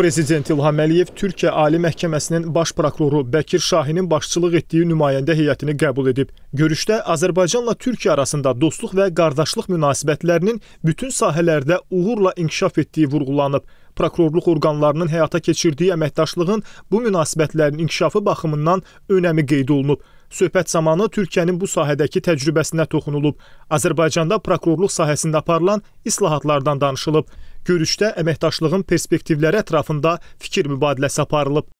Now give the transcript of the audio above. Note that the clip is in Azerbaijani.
Prezident İlham Əliyev Türkiyə Ali Məhkəməsinin baş prokuroru Bəkir Şahinin başçılıq etdiyi nümayəndə heyətini qəbul edib. Görüşdə Azərbaycanla Türkiyə arasında dostluq və qardaşlıq münasibətlərinin bütün sahələrdə uğurla inkişaf etdiyi vurğulanıb. Prokurorluq orqanlarının həyata keçirdiyi əməkdaşlığın bu münasibətlərin inkişafı baxımından önəmi qeyd olunub. Söhbət zamanı Türkiyənin bu sahədəki təcrübəsinə toxunulub. Azərbaycanda prokurorluq sahəsində aparılan islahatlardan danışılıb. Görüşdə əməkdaşlığın perspektivləri ətrafında fikir mübadiləsi aparılıb.